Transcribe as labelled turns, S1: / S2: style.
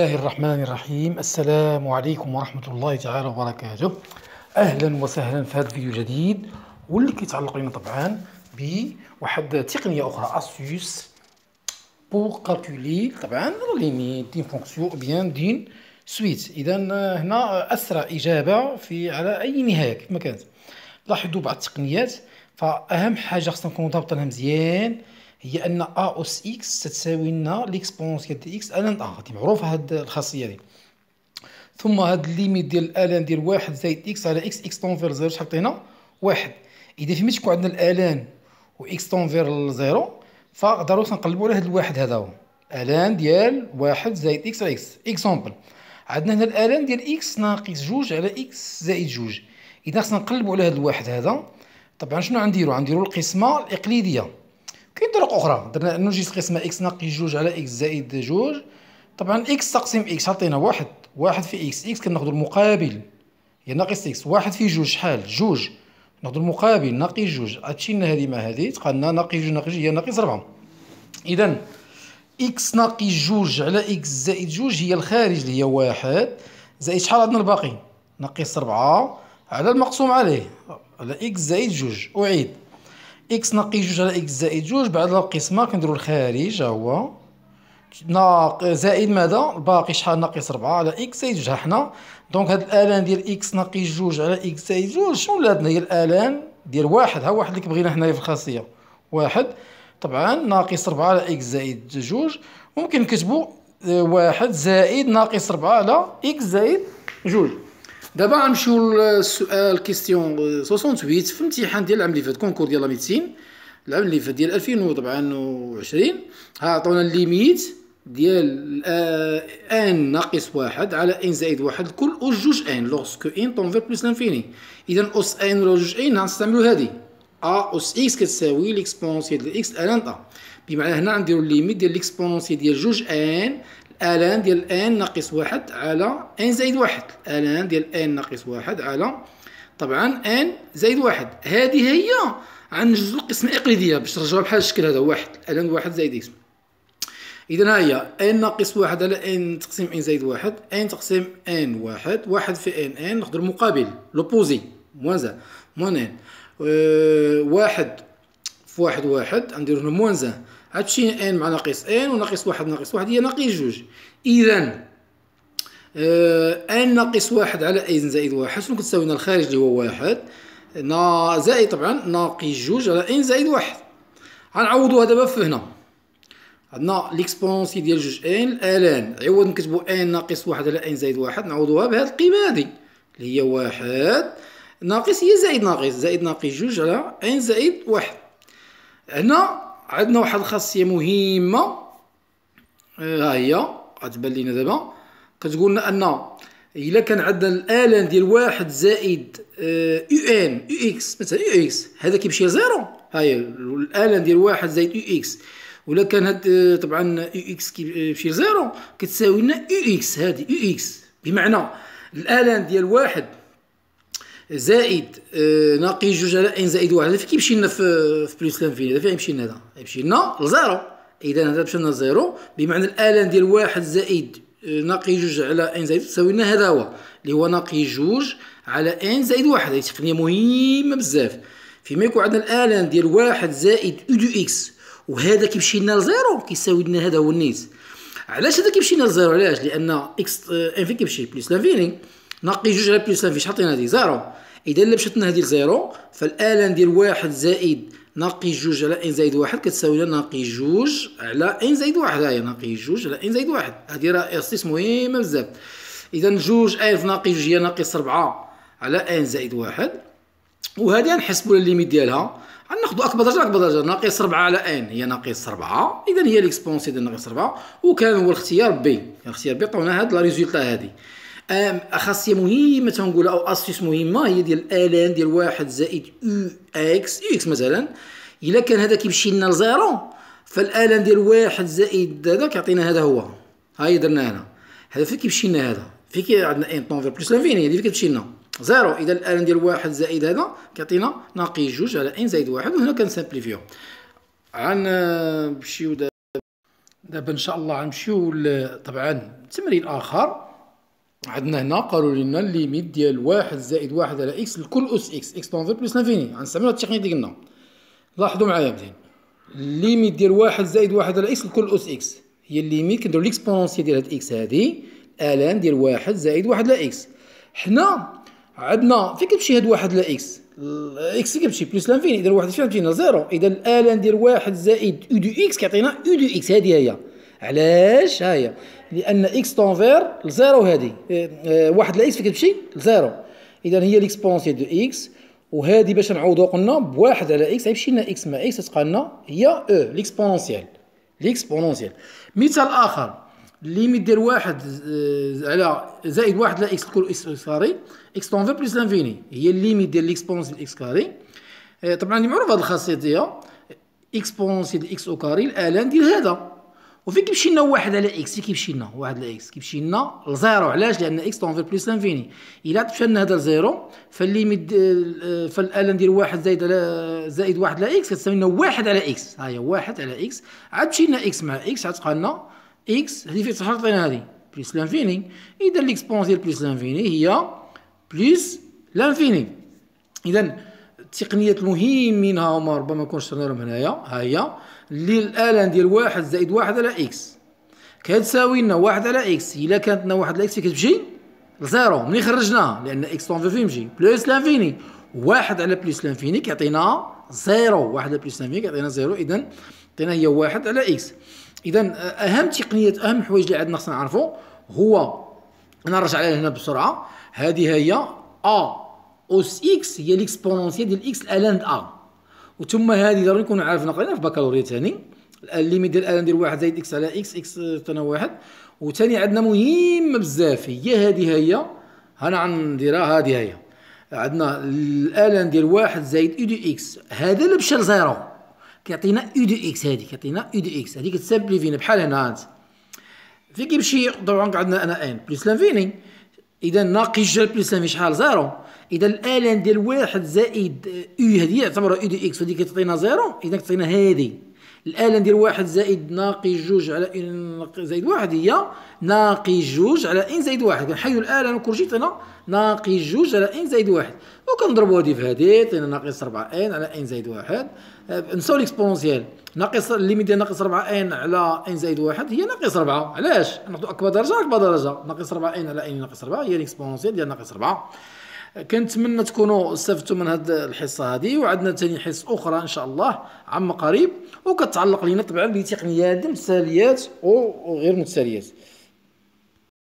S1: الله الرحمن الرحيم السلام عليكم ورحمة الله تعالى وبركاته أهلا وسهلا في هذا الفيديو الجديد واللي كيتعلق لنا طبعا بواحد تقنية أخرى أسيوس بو كالكولي طبعا ليميت دي فونكسيون بيان دين سويت إذا هنا أسرع إجابة في على أي نهاية كيف ما كانت لاحظوا بعض التقنيات فأهم حاجة خصنا نكونوا ضابطينها مزيان هي ان ا اس اكس تساوي لنا ليكسبونس ديال دي اكس الان ا هذه معروفه هاد الخاصيه دي ثم هاد الليميت ديال الان ديال واحد زائد اكس على اكس اكس طونفير زيرو شحال عطينا واحد اذا فين تكون عندنا الان و اكس طونفير لزيرو فضروري نقلبوا على هاد الواحد هذا هو الان ديال واحد زائد اكس على اكس اكزومبل عندنا هنا الان ديال اكس ناقص جوج على اكس زائد جوج اذا خصنا نقلبوا على هاد الواحد هذا طبعا شنو غنديرو غنديرو القسمه الاقليديه كاين طرق اخرى درنا نوجد قسمه اكس ناقص جوج على اكس زائد جوج طبعا اكس تقسيم اكس عطينا واحد واحد في اكس اكس كناخدو المقابل هي ناقص اكس واحد في جوج شحال جوج ناخدو المقابل ناقص جوج عاد شيلنا هذه مع هذه تقالنا ناقص جوج ناقص هي ناقص ربعة اذا اكس ناقص جوج على اكس زائد جوج هي الخارج اللي هي واحد زائد شحال عندنا الباقي ناقص ربعة على المقسوم عليه على اكس زائد جوج اعيد اكس ناقص جوج على اكس زائد جوج بعد القسمه كنديرو الخارج هو ناق زائد ماذا باقي شحال ناقص 4 على اكس زائد جوج حنا دونك هاد الالان ديال اكس ناقص جوج على اكس زائد جوج شنو ولادنا هي الالان ديال واحد ها واحد اللي بغينا حنايا في الخاصيه واحد طبعا ناقص 4 على اكس زائد جوج ممكن نكتبو آه، واحد زائد ناقص 4 على اكس زائد جوج دابا غنمشيو للسؤال كيستيون 68 في الامتحان ديال العام اللي فات كونكور ديال لا ميديسين العام اللي فات ديال 2024 ها عطونا الليميت ديال ان آه، ناقص واحد على ان زائد واحد الكل اس جوج ان لوسكو ان طونفير بلوس لانفيني اذا اوس ان ولا جوج ان غنستعملو هادي ا اوس اكس كتساوي ليكسبونسي ديال اكس ان ا بمعنى هنا غنديرو الليميت ديال ليكسبونسيال ديال جوج ان الان ديال ان ناقص واحد على ان زائد واحد الان ديال ان ناقص واحد على طبعا ان زائد واحد هذه هي عن جزء القسمة الإقليدية باش نرجعو بحال الشكل هذا واحد الان واحد زائد اكس إذا ها هي ان ناقص واحد على ان تقسيم ان زائد واحد ان تقسيم ان واحد واحد في ان ان ناخدو المقابل لوبوزي موان زان موان ان أه واحد في واحد واحد غنديرو هنا موان زان هادشي ان مع ناقص ان وناقص واحد ناقص واحد هي ناقص جوج اذا ان آه، ناقص واحد على ان زائد واحد شنو كتساوي لنا الخارج اللي هو واحد نا زائد طبعا ناقص جوج على ان زائد واحد غنعوضوها دابا في هنا عندنا ليكسبونسي ديال جوج ان الان عوض نكتبو ان ناقص واحد على ان زائد واحد نعوضوها بهاد القيمه هادي اللي هي واحد ناقص هي زائد ناقص زائد ناقص جوج على ان زائد واحد هنا عندنا واحد الخاصيه مهمه ها آه، هي غتبان لينا دابا كتقول لنا ان الا كان عندنا الالان ديال واحد زائد آه، يو ان يو اكس مثلا يو اكس هذا كيمشي لزيرو هي الالان ديال واحد زائد يو اكس ولا كان هاد آه، طبعا يو اكس كيمشي لزيرو كتساوي لنا يو اكس هادي يو اكس بمعنى الالان ديال واحد زائد آه، ناقي جوج على ان زائد واحد هذا كيمشي لنا في في بلس لانفيني هذا فين يمشي لنا هذا يمشي لنا لزيرو اذا هذا مشى لنا لزيرو بمعنى الالان ديال واحد زائد آه، ناقي جوج على ان زائد تساوي لنا هذا هو اللي هو ناقي جوج على ان زائد واحد هذه تقنيه مهمه بزاف فيما يكون عندنا الالان ديال واحد زائد او دو اكس وهذا كيمشي لنا لزيرو كيساوي لنا هذا هو النيت علاش هذا كيمشي لنا لزيرو علاش لان اكس انفي آه، كيمشي بلس لانفيني نقي جوج على بلس لا شحال هذه زيرو اذا لبشتنا هذه تنهدي لزيرو فالآلة ندير واحد زائد ناقي جوج على ان زائد واحد كتساوي لنا ناقي جوج على ان زائد واحد هاهي ناقي جوج على ان زائد واحد هذه راه اساس مهمه بزاف اذا جوج الف ناقي جوج هي ناقص ربعة على ان زائد واحد وهذه لها الليميت ديالها غناخذوا اكبر درجه اكبر درجه ناقص ربعة على ان هي ناقص ربعة اذا هي ليكسبونسي ديال ناقص ربعة وكان هو الاختيار بي يعني الاختيار بي عطاونا هاد لا ريزولتا هادي خاصيه مهمه تنقولها او اسيس مهمه هي ديال الان ديال واحد زائد او اكس او اكس مثلا الا كان هذا كيمشي لنا لزيرو فالان ديال واحد زائد هذا كيعطينا هذا هو هاي درنا هنا هذا فين كيمشي لنا هذا فين كي عندنا ان إيه، طون في بلس لانفيني هذه فين كتمشي لنا زيرو اذا الان ديال واحد زائد هذا كيعطينا ناقص جوج على ان زائد واحد وهنا كنسامبليفيو غنمشيو آه، دابا دابا ان شاء الله غنمشيو طبعا تمرين اخر عندنا هنا قالوا لنا ليميت ديال واحد زائد واحد على اكس لكل اس اكس اكس بلان في بلس لانفيني غنستعملو هاد التقنيه اللي قلنا لاحظوا معايا مزيان ليميت ديال واحد زائد واحد على اكس لكل اس اكس هي ليميت كنديرو ليكسبونسيال ديال هاد اكس هادي الان ديال واحد زائد واحد على اكس حنا عندنا فين كتمشي هاد واحد على اكس اكس كتمشي بلس لانفيني اذا واحد فين كتمشي زيرو اذا الان ديال واحد زائد او دو اكس كيعطينا او دو اكس هادي هي علاش هاهي لان اكس تونفير لزيرو هذه واحد لا اكس كتمشي لزيرو اذا هي ليكسبونسي دو اكس وهذه باش نعوضو قلنا بواحد على اكس غيمشي لنا اكس مع اكس تبقى لنا هي او ليكسبونسيال ليكسبونسيال مثال اخر ليميت ديال واحد إيه، على زائد واحد على اكس تكون اكس كاري اكس تنفير بلس لانفيني هي الليميت ديال ليكسبونونسيال اكس كاري إيه، طبعا معروف هذه الخاصيه ديالها اكسبونونسيال اكس او كاري الالان ديال هذا وفين كيمشي لنا واحد على اكس فين كيمشي لنا واحد على اكس كيمشي لنا لزيرو علاش لان اكس في بليس لانفيني الا مشى لنا هذا لزيرو فالليميت فالاله ندير واحد زائد على زائد واحد على اكس كتساوي لنا واحد على اكس ها هي واحد على اكس عاد تمشي لنا اكس مع اكس عاد تبقى لنا اكس هذه تحط لنا هذه بليس لانفيني اذا ليكسبونس ديال بليس لانفيني هي بليس لانفيني اذا التقنيات المهم منها هما ربما كنش شرنا لهم هنايا ها هي اللي الالان ديال واحد زائد واحد على اكس كتساوي لنا واحد على اكس الا كانت لنا واحد على اكس كتمشي لزيرو ملي خرجناها لان اكس طون في يمشي بلوس لانفيني واحد على بلوس لانفيني كيعطينا زيرو واحد على بلوس لانفيني كيعطينا زيرو اذا عطينا هي واحد على اكس اذا اهم تقنيات اهم الحوايج اللي عندنا خصنا نعرفو هو نرجع عليها هنا بسرعه هذه هي ا اوس اكس هي ليكسبونونسيال ديال اكس الان د ا وثم هذه ضروري نكونوا عارفين قرينا في بكالوريا ثاني الليميت ديال الان ديال واحد زائد اكس على اكس اكس ثاني واحد وثاني عندنا مهمه بزاف هي هذه هي انا غنديرها هذه هي عندنا الان ديال واحد زائد او دو اكس هذا اللي مشى لزيرو كيعطينا او دو اكس هذه كيعطينا او دو اكس هذه كتسامبلي فينا بحال هنا انت فين كيمشي طبعا عندنا انا ان بلس لانفيني اذا ناقص جي بلس ان شحال زيرو اذا الان ديال واحد زائد او هذه يعتبر او دي اكس هذه كتعطينا زيرو اذا كتعطينا هذه الآلة ندير واحد زائد ناقص جوج على إن زائد واحد هي ناقص جوج على إن زائد واحد كنحيدو الآلة نكرجي تعطينا ناقص جوج على إن زائد واحد وكنضربو هادي في هادي تعطينا ناقص ربعة إن على إن زائد واحد آه، نساو ليكسبونسيال ناقص ليميت ديال ناقص ربعة إن على إن زائد واحد هي ناقص ربعة علاش ناخدو أكبر درجة أكبر درجة ناقص ربعة إن على إن ناقص ربعة هي ليكسبونسيال ديال ناقص ربعة كنتمنى تكونوا استفدتوا من هذه الحصه هذه وعندنا ثاني حصه اخرى ان شاء الله عما قريب وكتعلق لينا طبعا بتقنيات مثاليات وغير متساليات